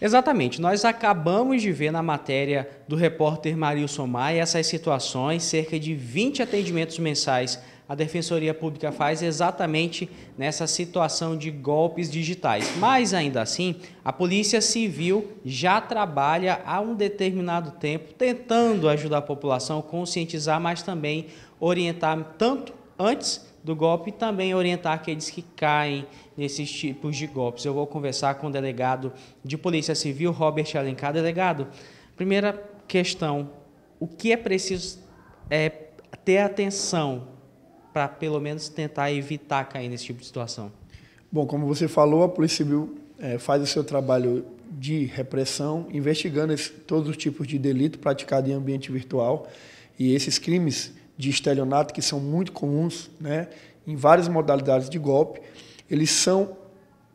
Exatamente. Nós acabamos de ver na matéria do repórter Marilson Maia essas situações, cerca de 20 atendimentos mensais a Defensoria Pública faz exatamente nessa situação de golpes digitais. Mas ainda assim, a Polícia Civil já trabalha há um determinado tempo tentando ajudar a população, conscientizar, mas também orientar tanto antes do golpe e também orientar aqueles que caem nesses tipos de golpes. Eu vou conversar com o delegado de Polícia Civil, Robert Alencar. Delegado, primeira questão: o que é preciso é, ter atenção para pelo menos tentar evitar cair nesse tipo de situação? Bom, como você falou, a Polícia Civil é, faz o seu trabalho de repressão, investigando esse, todos os tipos de delito praticado em ambiente virtual. E esses crimes de estelionato que são muito comuns, né, em várias modalidades de golpe, eles são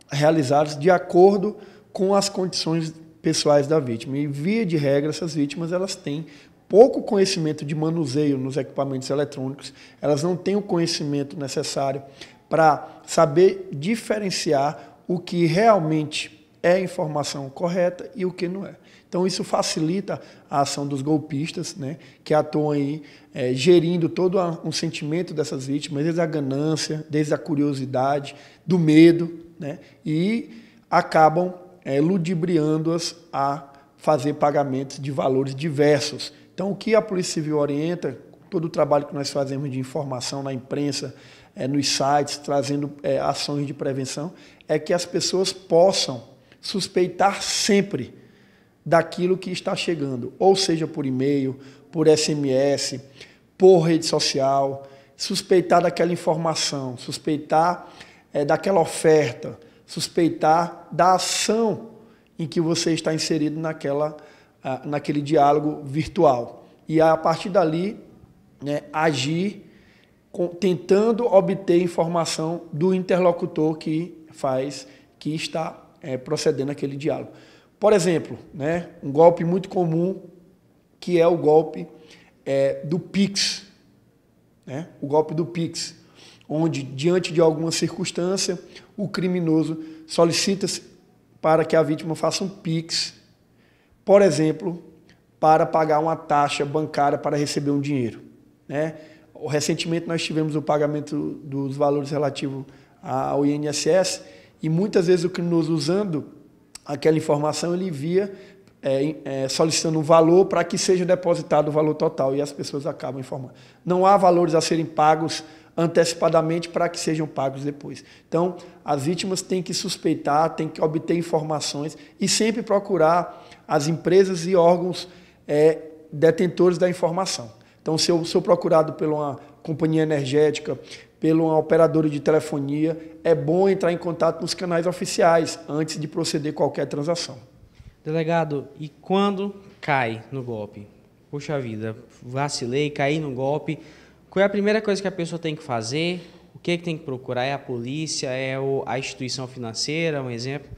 realizados de acordo com as condições pessoais da vítima. E via de regra, essas vítimas elas têm pouco conhecimento de manuseio nos equipamentos eletrônicos, elas não têm o conhecimento necessário para saber diferenciar o que realmente é informação correta e o que não é. Então isso facilita a ação dos golpistas, né, que atuam aí é, gerindo todo a, um sentimento dessas vítimas, desde a ganância, desde a curiosidade, do medo, né, e acabam é, ludibriando-as a fazer pagamentos de valores diversos. Então o que a Polícia Civil orienta, todo o trabalho que nós fazemos de informação na imprensa, é, nos sites, trazendo é, ações de prevenção, é que as pessoas possam suspeitar sempre daquilo que está chegando, ou seja, por e-mail, por SMS, por rede social, suspeitar daquela informação, suspeitar é, daquela oferta, suspeitar da ação em que você está inserido naquela, ah, naquele diálogo virtual. E a partir dali, né, agir com, tentando obter informação do interlocutor que faz, que está é, procedendo aquele diálogo. Por exemplo, né, um golpe muito comum que é o golpe é, do PIX, né, o golpe do PIX, onde, diante de alguma circunstância, o criminoso solicita-se para que a vítima faça um PIX, por exemplo, para pagar uma taxa bancária para receber um dinheiro. Né? Recentemente nós tivemos o pagamento dos valores relativos ao INSS e muitas vezes o criminoso usando aquela informação, ele via é, é, solicitando um valor para que seja depositado o valor total e as pessoas acabam informando. Não há valores a serem pagos antecipadamente para que sejam pagos depois. Então, as vítimas têm que suspeitar, têm que obter informações e sempre procurar as empresas e órgãos é, detentores da informação. Então, se eu sou procurado por uma companhia energética, por uma operadora de telefonia, é bom entrar em contato nos canais oficiais antes de proceder qualquer transação. Delegado, e quando cai no golpe? Puxa vida, vacilei, caí no golpe. Qual é a primeira coisa que a pessoa tem que fazer? O que, é que tem que procurar? É a polícia? É a instituição financeira? Um exemplo?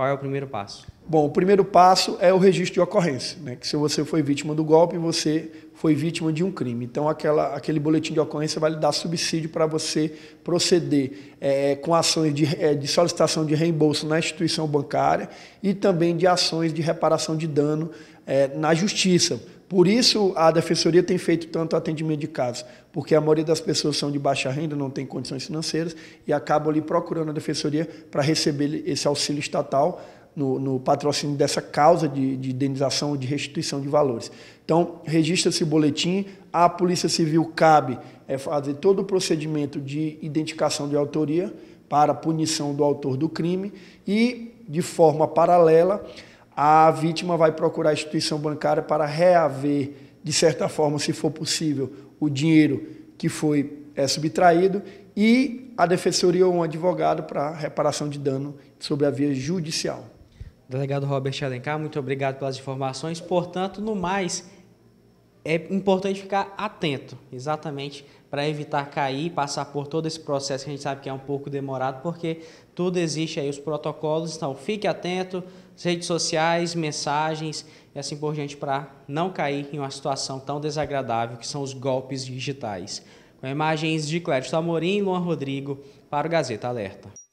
Qual é o primeiro passo? Bom, o primeiro passo é o registro de ocorrência, né? que se você foi vítima do golpe, você foi vítima de um crime. Então, aquela, aquele boletim de ocorrência vai lhe dar subsídio para você proceder é, com ações de, é, de solicitação de reembolso na instituição bancária e também de ações de reparação de dano é, na justiça, por isso a defensoria tem feito tanto atendimento de casos, porque a maioria das pessoas são de baixa renda, não tem condições financeiras e acabam ali procurando a defensoria para receber esse auxílio estatal no, no, patrocínio dessa causa de, de indenização de restituição de valores. Então, registra-se o boletim, à Polícia Civil cabe é, fazer todo o procedimento de identificação de autoria para punição do autor do crime e, de forma paralela, a vítima vai procurar a instituição bancária para reaver, de certa forma, se for possível, o dinheiro que foi é, subtraído e a defensoria ou um advogado para reparação de dano sobre a via judicial. Delegado Robert Alencar, muito obrigado pelas informações. Portanto, no mais, é importante ficar atento, exatamente, para evitar cair, passar por todo esse processo que a gente sabe que é um pouco demorado, porque tudo existe aí os protocolos, então fique atento, redes sociais, mensagens e assim por diante para não cair em uma situação tão desagradável que são os golpes digitais. Com imagens de Clédio Amorim e Luan Rodrigo para o Gazeta Alerta.